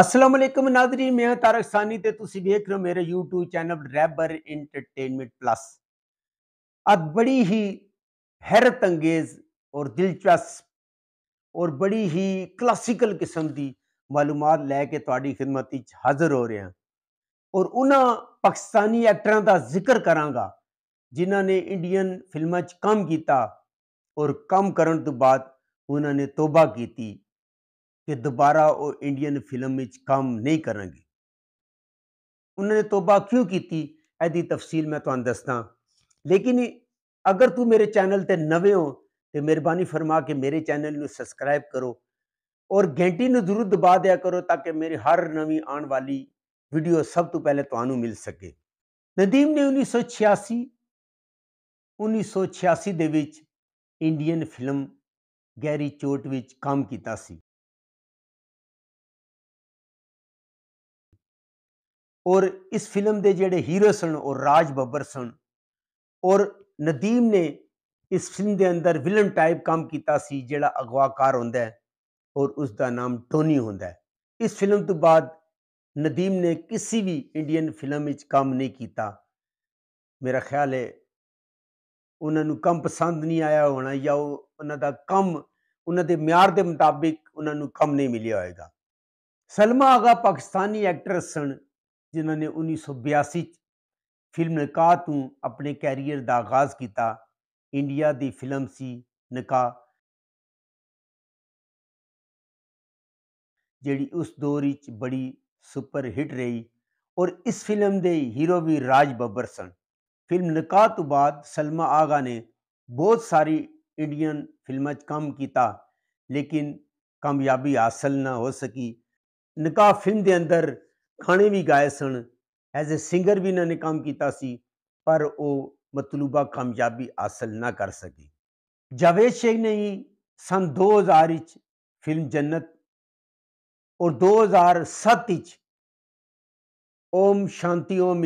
असलम नादरी मैं तारक सानी तो तुम वेख रहे हो मेरे यूट्यूब चैनल रैबर इंटरटेनमेंट प्लस अब बड़ी ही हैरत अंगेज और दिलचस्प और बड़ी ही क्लासिकल किस्म की मालूम लैके थी खिदमत हाजिर हो रहे हैं और उन्होंने पाकिस्तानी एक्टर का जिक्र करा जिन्होंने इंडियन फिल्मों काम किया और काम करने तो बाद उन्होंने तौबा की ਕਿ ਦੁਬਾਰਾ ਉਹ ਇੰਡੀਅਨ ਫਿਲਮ ਵਿੱਚ ਕੰਮ ਨਹੀਂ ਕਰਨਗੇ ਉਹਨਾਂ ਨੇ ਤੋਬਾ ਕਿਉਂ ਕੀਤੀ ਇਹਦੀ ਤਫਸੀਲ ਮੈਂ ਤੁਹਾਨੂੰ ਦੱਸਦਾ ਲੇਕਿਨ ਅਗਰ ਤੂੰ ਮੇਰੇ ਚੈਨਲ ਤੇ ਨਵੇਂ ਹੋ ਤੇ ਮਿਹਰਬਾਨੀ ਫਰਮਾ ਕੇ ਮੇਰੇ ਚੈਨਲ ਨੂੰ ਸਬਸਕ੍ਰਾਈਬ ਕਰੋ ਔਰ ਘੰਟੀ ਨੂੰ ਜ਼ਰੂਰ ਦਬਾ ਦਿਆ ਕਰੋ ਤਾਂ ਕਿ ਮੇਰੀ ਹਰ ਨਵੀਂ ਆਉਣ ਵਾਲੀ ਵੀਡੀਓ ਸਭ ਤੋਂ ਪਹਿਲੇ ਤੁਹਾਨੂੰ ਮਿਲ ਸਕੇ ਨਦੀਮ ਨੇ 1986 1986 ਦੇ ਵਿੱਚ ਇੰਡੀਅਨ ਫਿਲਮ ਗੈਰੀ ਚੋਟ ਵਿੱਚ ਕੰਮ ਕੀਤਾ ਸੀ ਔਰ ਇਸ ਫਿਲਮ ਦੇ ਜਿਹੜੇ ਹੀਰੋ ਸਨ ਔਰ ਰਾਜ ਬੱਬਰ ਸਨ ਔਰ ਨਦੀਮ ਨੇ ਇਸ ਫਿਲਮ ਦੇ ਅੰਦਰ ਵਿਲਨ ਟਾਈਪ ਕੰਮ ਕੀਤਾ ਸੀ ਜਿਹੜਾ ਅਗਵਾਕਾਰ ਹੁੰਦਾ ਹੈ ਔਰ ਉਸ ਦਾ ਨਾਮ ਟੋਨੀ ਹੁੰਦਾ ਹੈ ਇਸ ਫਿਲਮ ਤੋਂ ਬਾਅਦ ਨਦੀਮ ਨੇ ਕਿਸੇ ਵੀ ਇੰਡੀਅਨ ਫਿਲਮ ਵਿੱਚ ਕੰਮ ਨਹੀਂ ਕੀਤਾ ਮੇਰਾ ਖਿਆਲ ਹੈ ਉਹਨਾਂ ਨੂੰ ਕੰਮ ਪਸੰਦ ਨਹੀਂ ਆਇਆ ਹੋਣਾ ਜਾਂ ਉਹ ਉਹਨਾਂ ਦਾ ਕੰਮ ਉਹਨਾਂ ਦੇ ਮਿਆਰ ਦੇ ਮੁਤਾਬਿਕ ਉਹਨਾਂ ਨੂੰ ਕੰਮ ਨਹੀਂ ਮਿਲਿਆ ਹੋਵੇਗਾ ਸਲਮਾ ਆਗਾ ਪਾਕਿਸਤਾਨੀ ਐਕਟਰਸ ਸਨ जिन्होंने उन्नीस सौ बयासी फिल्म निकाह तू अपने कैरियर का आगाज किया इंडिया की फिल्म सी निकाह जी उस दौर बड़ी सुपर हिट रही और इस फिल्म के हीरो भी राज बब्बर सन फिल्म निकाह तो बाद सलमा आगा ने बहुत सारी इंडियन फिल्म काम किया लेकिन कामयाबी हासिल ना हो सकी निकाह फिल्म के अंदर ਖਾਣੇ भी गाए सन एज ए सिंगर भी ਇਹਨਾਂ ਨੇ ਕੰਮ ਕੀਤਾ ਸੀ ਪਰ ਉਹ ਮਤਲੂਬਾ ਕਾਮਯਾਬੀ ਹਾਸਲ ਨਾ ਕਰ ਸਕੇ ਜਾਵੇਦ ਸ਼ੇਖ ਨੇ हज़ार फिल्म जन्नत और दो हजार ਔਰ 2007 ओम शांति ओम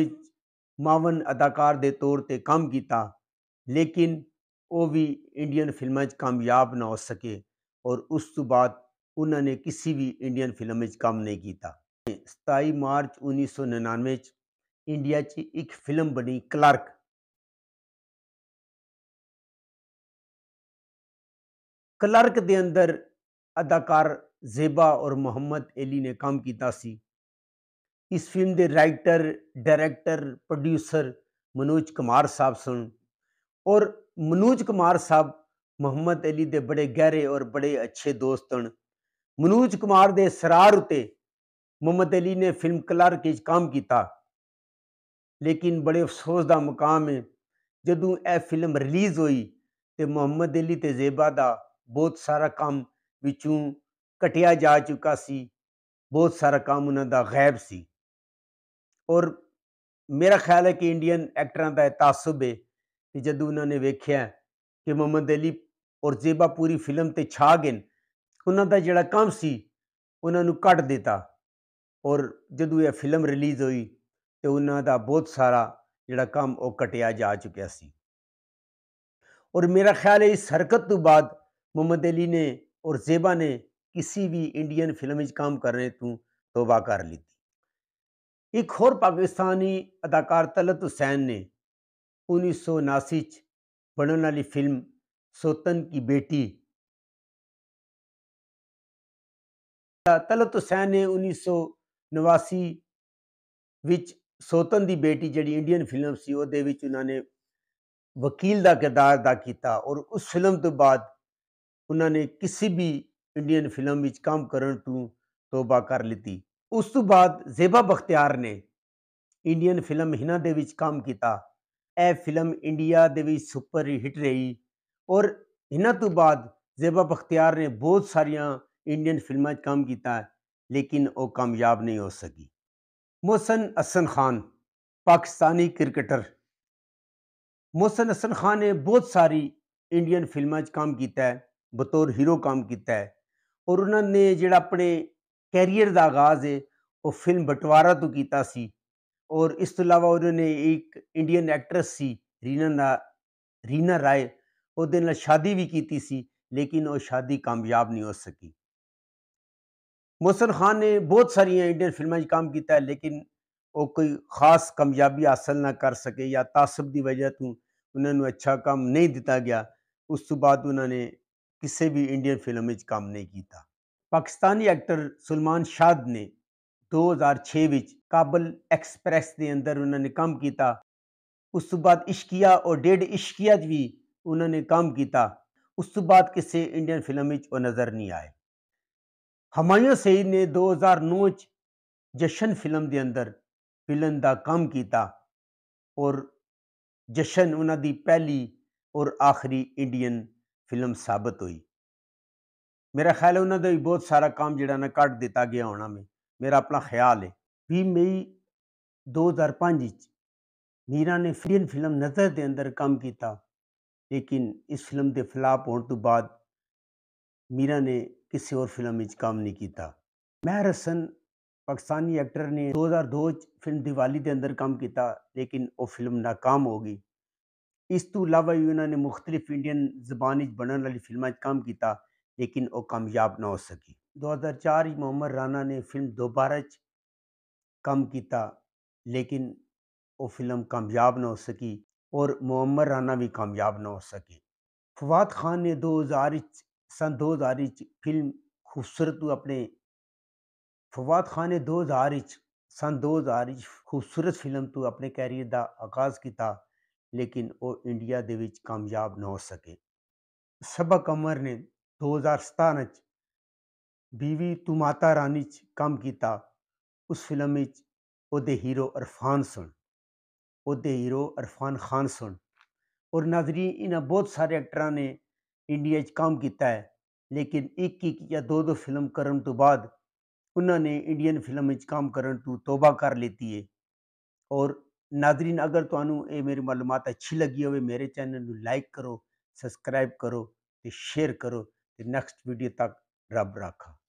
मावन अदाकार के तौर पर काम किया लेकिन वो भी इंडियन फिल्म कामयाब ना हो सके और उस तो बाद उन्होंने किसी भी इंडियन फिल्म काम नहीं किया 27 ਮਾਰਚ 1999 ਵਿੱਚ ਇੰਡੀਆ 'ਚ ਇੱਕ ਫਿਲਮ ਬਣੀ ਕਲਰਕ ਕਲਰਕ ਦੇ ਅੰਦਰ ਅਦਾਕਾਰ ਜ਼ੇਬਾ ਔਰ ਮੁਹੰਮਦ ਅਲੀ ਨੇ ਕੰਮ ਕੀਤਾ ਸੀ ਇਸ ਫਿਲਮ ਦੇ writer director producer Manoj Kumar ਸਾਹਿਬ ਸਨ ਔਰ ਮਨੋਜ ਕੁਮਾਰ ਸਾਹਿਬ ਮੁਹੰਮਦ ਅਲੀ ਦੇ ਬੜੇ ਗਹਿਰੇ ਔਰ ਬੜੇ ਅੱਛੇ ਦੋਸਤ ਹਨ ਮਨੋਜ ਕੁਮਾਰ ਦੇ ਸਰਾਰ ਉਤੇ मोहम्मद अली ने फिल्म कलार के काम किया लेकिन बड़े अफसोस का मुकाम है ਜਦੋਂ ਇਹ ਫਿਲਮ ਰਿਲੀਜ਼ ਹੋਈ ਤੇ ਮੁਹੰਮਦ ਅਲੀ ਤੇ ਜ਼ੇਬਾ ਦਾ ਬਹੁਤ ਸਾਰਾ ਕੰਮ ਵਿੱਚੋਂ ਕਟਿਆ ਜਾ ਚੁੱਕਾ ਸੀ ਬਹੁਤ ਸਾਰਾ ਕੰਮ ਉਹਨਾਂ ਦਾ ਗਾਇਬ ਸੀ ਔਰ ਮੇਰਾ ਖਿਆਲ ਹੈ ਕਿ ਇੰਡੀਅਨ ਐਕਟਰਾਂ ਦਾ ਤਾਸਬ ਹੈ ਕਿ ਜਦੋਂ ਉਹਨਾਂ ਨੇ ਵੇਖਿਆ ਕਿ ਮੁਹੰਮਦ ਅਲੀ ਔਰ ਜ਼ੇਬਾ ਪੂਰੀ ਫਿਲਮ ਤੇ ਛਾ ਗਏ ਉਹਨਾਂ ਦਾ ਜਿਹੜਾ ਕੰਮ ਸੀ ਉਹਨਾਂ ਨੂੰ ਕੱਟ ਦਿੱਤਾ और जो ये फिल्म रिलीज़ हुई तो उन्होंने बहुत सारा जोड़ा काम वह कटिया जा चुका सी और मेरा ख्याल है इस हरकत तो बाद मुहम्मद अली ने और जेबा ने किसी भी इंडियन फिल्म काम करने तो तौबा कर ली थी एक होर पाकिस्तानी अदाकार तलत हुसैन ने उन्नीस सौ उनासी बनने वाली फिल्म सोतन की बेटी तलत हुसैन ने उन्नीस सौ 89 ਵਿੱਚ ਸੋਤਨ ਦੀ ਬੇਟੀ ਜਿਹੜੀ ਇੰਡੀਅਨ ਫਿਲਮ ਸੀ ਉਹਦੇ ਵਿੱਚ ਉਹਨਾਂ ਨੇ ਵਕੀਲ ਦਾ ਕਿਰਦਾਰ ਅਦਾ ਕੀਤਾ ਔਰ ਉਸ ਫਿਲਮ ਤੋਂ ਬਾਅਦ ਉਹਨਾਂ ਨੇ ਕਿਸੇ ਵੀ ਇੰਡੀਅਨ ਫਿਲਮ ਵਿੱਚ ਕੰਮ ਕਰਨ ਤੋਂ ਤੋਬਾ ਕਰ ਲਈ ਉਸ ਤੋਂ ਬਾਅਦ ਜ਼ੇਬਾ ਬਖਤਿਆਰ ਨੇ ਇੰਡੀਅਨ ਫਿਲਮ ਹਿਨਾ ਦੇ ਵਿੱਚ ਕੰਮ ਕੀਤਾ ਇਹ ਫਿਲਮ ਇੰਡੀਆ ਦੇ ਵਿੱਚ ਸੁਪਰ ਹਿੱਟ ਰਹੀ ਔਰ ਇਹਨਾਂ ਤੋਂ ਬਾਅਦ ਜ਼ੇਬਾ ਬਖਤਿਆਰ ਨੇ ਬਹੁਤ ਸਾਰੀਆਂ ਇੰਡੀਅਨ ਫਿਲਮਾਂ 'ਚ ਕੰਮ ਕੀਤਾ लेकिन वो कामयाब नहीं हो सकी मोहसन असन खान पाकिस्तानी क्रिकेटर मोहसन असन खान ने बहुत सारी इंडियन फिल्मों काम किया बतौर हीरो काम किया है और उन्होंने जोड़ा अपने कैरियर का आगाज़ है वो फिल्म बटवारा तो किया और इस तो अलावा उन्होंने एक इंडियन एक्ट्रेस सी रीना ना रीना राय वो शादी भी की सी लेकिन वो शादी कामयाब नहीं हो सकी मोहसन खान ने बहुत सारिया इंडियन फिल्म काम किया है लेकिन वो कोई खास कामयाबी हासिल ना कर सके या तासब की वजह तो उन्होंने अच्छा काम नहीं दिता गया उस तो बाद उन्होंने किसी भी इंडियन फिल्म काम नहीं किया पाकिस्तानी एक्टर सलमान शाद ने दो हज़ार ਕਾਬਲ ਐਕਸਪ੍ਰੈਸ ਦੇ ਅੰਦਰ ਉਹਨਾਂ ਨੇ ਕੰਮ ਕੀਤਾ ਉਸ ਤੋਂ ਬਾਅਦ ਇਸ਼ਕੀਆ ਔਰ ਡੇਢ ਇਸ਼ਕੀਆ ਵੀ ਉਹਨਾਂ ਨੇ ਕੰਮ ਕੀਤਾ ਉਸ ਤੋਂ ਬਾਅਦ ਕਿਸੇ ਇੰਡੀਅਨ ਫਿਲਮ ਵਿੱਚ ਉਹ हमायों सईद ने दो हज़ार नौ जशन फिल्म के अंदर विलन का काम किया और जशन उन्होंने पहली और आखिरी इंडियन फिल्म साबित हुई मेरा ख्याल है उन्होंने भी बहुत सारा काम जरा कट दिता गया होना में मेरा अपना ख्याल है भी मई दो हज़ार पाँच मीरा ने फिलियन फिल्म नज़र के अंदर काम किया लेकिन इस फिल्म के फ्लाप होने तो बाद मीरा ने किसी और फिल्म में काम नहीं किया मेहर हसन पाकिस्तानी एक्टर ने दो हज़ार दो फिल्म दिवाली के अंदर काम किया लेकिन वह फिल्म नाकाम हो गई इस तू तो अलावा ही उन्होंने मुख्तलिफ इंडियन जबान बनने वाली फिल्मों काम किया लेकिन वह कामयाब ना हो सकी दो हज़ार चार मोहम्मद राना ने फिल्म दोबारा काम किया लेकिन वह फिल्म कामयाब ना हो सकी और मोहम्मद राना भी कामयाब ना हो सके फवाद खान ने दो हज़ार सन 2000 ਵਿੱਚ ਫਿਲਮ ਖੂਬਸੂਰਤ ਨੂੰ ਆਪਣੇ ਫਵਾਦ ਖਾਨ ਨੇ 2000 ਵਿੱਚ सन 2000 ਵਿੱਚ ਖੂਬਸੂਰਤ ਫਿਲਮ ਤੋਂ ਆਪਣੇ ਕੈਰੀਅਰ ਦਾ ਆਗਾਜ਼ ਕੀਤਾ ਲੇਕਿਨ ਉਹ ਇੰਡੀਆ ਦੇ ਵਿੱਚ ਕਾਮਯਾਬ ਨਾ ਹੋ ਸਕੇ ਸਬਾ ਕਮਰ ਨੇ 2017 ਵਿੱਚ ਬੀਵੀ ਤੂੰ ਮਾਤਾ ਰਾਣੀ ਚ ਕੰਮ ਕੀਤਾ ਉਸ ਫਿਲਮ ਵਿੱਚ ਉਹਦੇ ਹੀਰੋ ਅਰਫਾਨ ਸਨ ਉਹਦੇ ਹੀਰੋ ਅਰਫਾਨ ਖਾਨ ਸਨ ਔਰ ਨਾਜ਼ਰੀਨ ਇਹਨਾਂ ਬਹੁਤ ਸਾਰੇ ਐਕਟਰਾਂ ਨੇ इंडिया काम किया है लेकिन एक एक या दो दो फिल्म करन तो बाद उन्होंने इंडियन फिल्म काम करन तो तौबा कर लेती है और नादरीन अगर तू मेरी मालूम अच्छी लगी हो मेरे चैनल लाइक करो सब्सक्राइब करो तो शेयर करो तो नैक्सट वीडियो तक रब रखा